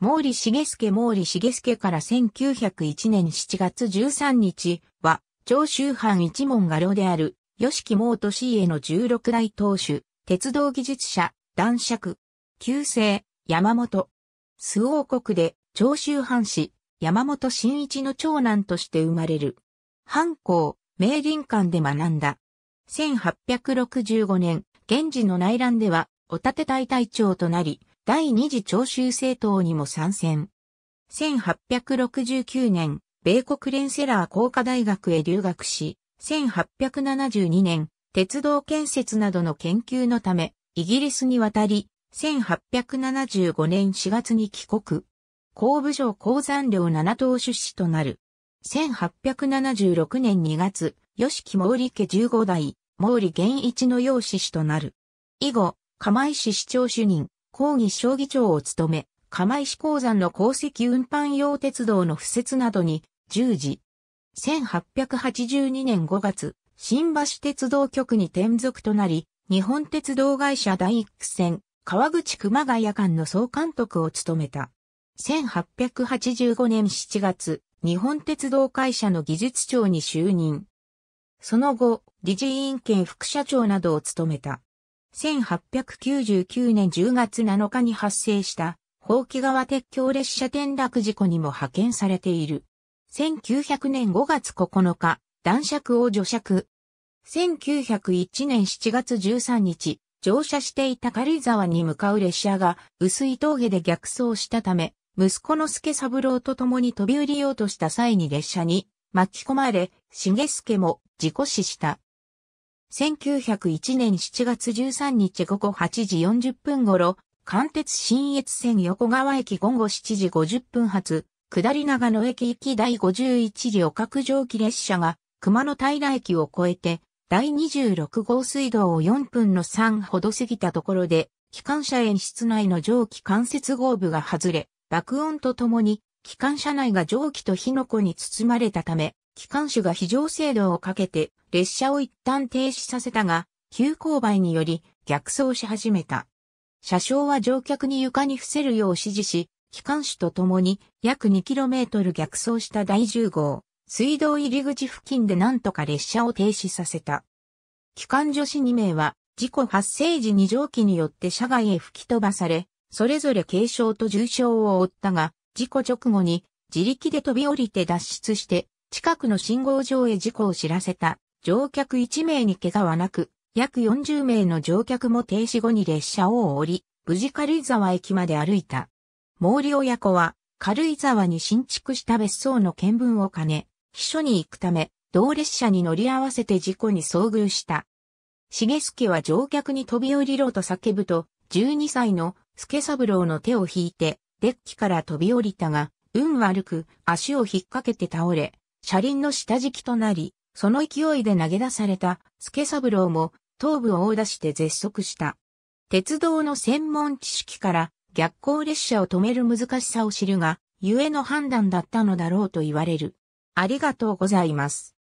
毛利重介毛利重介から1901年7月13日は、長州藩一門画廊である、吉木毛利への16代当主、鉄道技術者、男爵、旧姓、山本。周王国で、長州藩士、山本新一の長男として生まれる。藩校、明林館で学んだ。1865年、現時の内乱では、お立て隊隊長となり、第二次長州政党にも参戦。1869年、米国レンセラー工科大学へ留学し、1872年、鉄道建設などの研究のため、イギリスに渡り、1875年4月に帰国。工部省鉱山寮7等出資となる。1876年2月、吉木毛利家15代、毛利源一の養子氏となる。以後、釜石市長主任、抗議将議長を務め、釜石鉱山の鉱石運搬用鉄道の敷設などに従事。1882年5月、新橋鉄道局に転属となり、日本鉄道会社第一区線、川口熊谷間の総監督を務めた。1885年7月、日本鉄道会社の技術長に就任。その後、理事委員兼副社長などを務めた。1899年10月7日に発生した、伯耆川鉄橋列車転落事故にも派遣されている。1900年5月9日、男爵を除尺。1901年7月13日、乗車していた軽井沢に向かう列車が碓氷峠で逆走したため、息子の助三郎と共に飛び降りようとした際に列車に巻き込まれ、重助も事故死した。1901年7月13日午後8時40分頃、関鉄新越線横川駅午後7時50分発、下り長野駅行き第51両角蒸気列車が熊野平駅を越えて、第26号水道を4分の3ほど過ぎたところで、機関車演室内の蒸気関節合部が外れ、爆音とともに、機関車内が蒸気と火の粉に包まれたため、機関手が非常制度をかけて列車を一旦停止させたが、急勾配により逆走し始めた。車掌は乗客に床に伏せるよう指示し、機関手と共に約 2km 逆走した第10号、水道入り口付近で何とか列車を停止させた。機関女子2名は事故発生時に蒸気によって車外へ吹き飛ばされ、それぞれ軽傷と重傷を負ったが、事故直後に自力で飛び降りて脱出して近くの信号場へ事故を知らせた乗客1名に怪我はなく、約40名の乗客も停止後に列車を降り、無事軽井沢駅まで歩いた。毛利親子は軽井沢に新築した別荘の見分を兼ね、秘書に行くため、同列車に乗り合わせて事故に遭遇した。重助は乗客に飛び降りろと叫ぶと、12歳の助三郎の手を引いて、デッキから飛び降りたが、運悪く足を引っ掛けて倒れ、車輪の下敷きとなり、その勢いで投げ出された助三郎も頭部を殴打して絶足した。鉄道の専門知識から逆行列車を止める難しさを知るが、ゆえの判断だったのだろうと言われる。ありがとうございます。